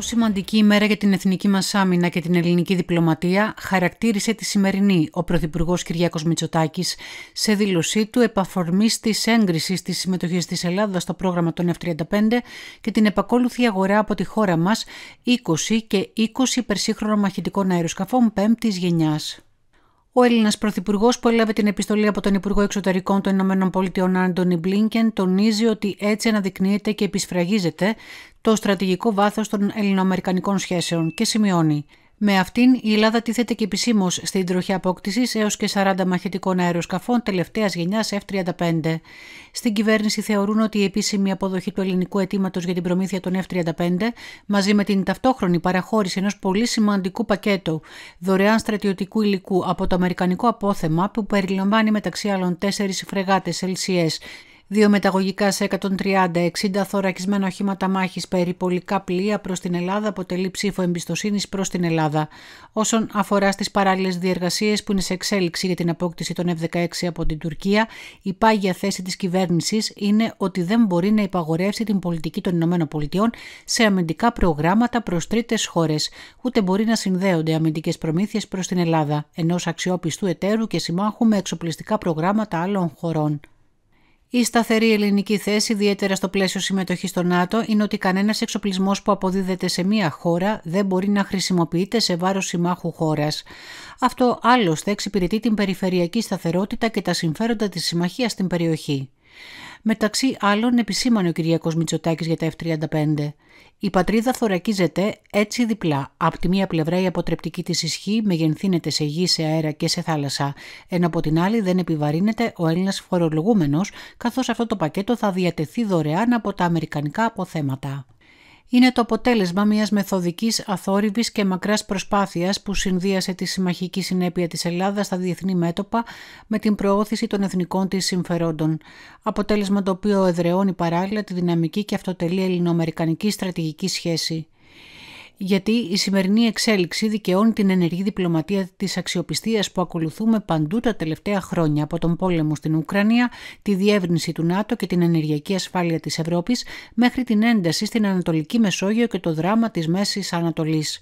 σημαντική ημέρα για την εθνική μας άμυνα και την ελληνική διπλωματία, χαρακτήρισε τη σημερινή ο Πρωθυπουργός Κυριάκος Μητσοτάκης σε δήλωσή του επαφορμής της έγκρισης της συμμετοχής της Ελλάδας στο πρόγραμμα των F35 και την επακόλουθη αγορά από τη χώρα μας 20 και 20 υπερσύγχρονων μαχητικών αεροσκαφών πέμπτης γενιάς. Ο Έλληνας Πρωθυπουργός που έλαβε την επιστολή από τον Υπουργό Εξωτερικών των ΗΠΑ, Άντωνι Μπλίνκεν, τονίζει ότι έτσι αναδεικνύεται και επισφραγίζεται το στρατηγικό βάθος των ελληνοαμερικανικών σχέσεων και σημειώνει. Με αυτήν, η Ελλάδα τίθεται και επισήμως στην τροχιά απόκτησης έως και 40 μαχητικών αεροσκαφών τελευταίας γενιάς F-35. Στην κυβέρνηση θεωρούν ότι η επίσημη αποδοχή του ελληνικού αιτήματος για την προμήθεια των F-35, μαζί με την ταυτόχρονη παραχώρηση ενός πολύ σημαντικού πακέτου δωρεάν στρατιωτικού υλικού από το Αμερικανικό απόθεμα, που περιλαμβάνει μεταξύ άλλων τέσσερις φρεγάτες LCS Δύο μεταγωγικά σε 130-60 θωρακισμένα οχήματα μάχης περιπολικά πλοία προς την Ελλάδα αποτελεί ψήφο εμπιστοσύνης προς την Ελλάδα. Όσον αφορά στις παράλληλες διεργασίες που είναι σε εξέλιξη για την απόκτηση των F-16 από την Τουρκία, η πάγια θέση της κυβέρνησης είναι ότι δεν μπορεί να υπαγορεύσει την πολιτική των ΗΠΑ σε αμυντικά προγράμματα προς τρίτες χώρες ούτε μπορεί να συνδέονται αμυντικές προμήθειες προς την Ελλάδα, ενός αξιόπιστου εταίρου και συμμάχου με εξοπλιστικά προγράμματα άλλων χωρών. Η σταθερή ελληνική θέση, ιδιαίτερα στο πλαίσιο συμμετοχής στο ΝΑΤΟ, είναι ότι κανένας εξοπλισμός που αποδίδεται σε μία χώρα δεν μπορεί να χρησιμοποιείται σε βάρος συμμάχου χώρας. Αυτό άλλωστε εξυπηρετεί την περιφερειακή σταθερότητα και τα συμφέροντα της συμμαχίας στην περιοχή. Μεταξύ άλλων επισήμανε ο Κυριάκος Μητσοτάκης για τα F-35. Η πατρίδα θωρακίζεται έτσι διπλά. Απ' τη μία πλευρά η αποτρεπτική της ισχύ μεγενθύνεται σε γη, σε αέρα και σε θάλασσα, ενώ από την άλλη δεν επιβαρύνεται ο Έλληνας φορολογούμενος, καθώς αυτό το πακέτο θα διατεθεί δωρεάν από τα αμερικανικά αποθέματα είναι το αποτέλεσμα μιας μεθοδικής, αθόρυβης και μακράς προσπάθειας που συνδύασε τη συμμαχική συνέπεια της Ελλάδας στα διεθνή μέτωπα με την προώθηση των εθνικών της συμφερόντων, αποτέλεσμα το οποίο εδρεώνει παράλληλα τη δυναμική και αυτοτελή ελληνοαμερικανική στρατηγική σχέση γιατί η σημερινή εξέλιξη δικαιώνει την ενεργή διπλωματία της αξιοπιστίας που ακολουθούμε παντού τα τελευταία χρόνια από τον πόλεμο στην Ουκρανία, τη διεύρυνση του ΝΑΤΟ και την ενεργειακή ασφάλεια της Ευρώπης μέχρι την ένταση στην Ανατολική Μεσόγειο και το δράμα της Μέσης Ανατολής.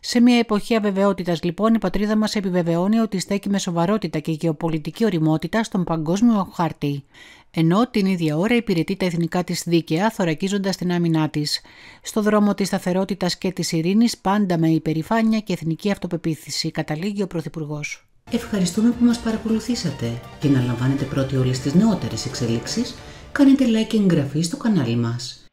Σε μια εποχή αβεβαιότητας λοιπόν η πατρίδα μας επιβεβαιώνει ότι στέκει με σοβαρότητα και γεωπολιτική οριμότητα στον παγκόσμιο χάρτη ενώ την ίδια ώρα υπηρετεί τα εθνικά της δίκαια θωρακίζοντας την άμυνά της. Στο δρόμο της σταθερότητας και της ειρήνης πάντα με υπερηφάνεια και εθνική αυτοπεποίθηση, καταλήγει ο Πρωθυπουργός. Ευχαριστούμε που μας παρακολουθήσατε και να λαμβάνετε πρώτοι όλες τις νεότερες εξελίξεις, κάνετε like και εγγραφή στο κανάλι μας.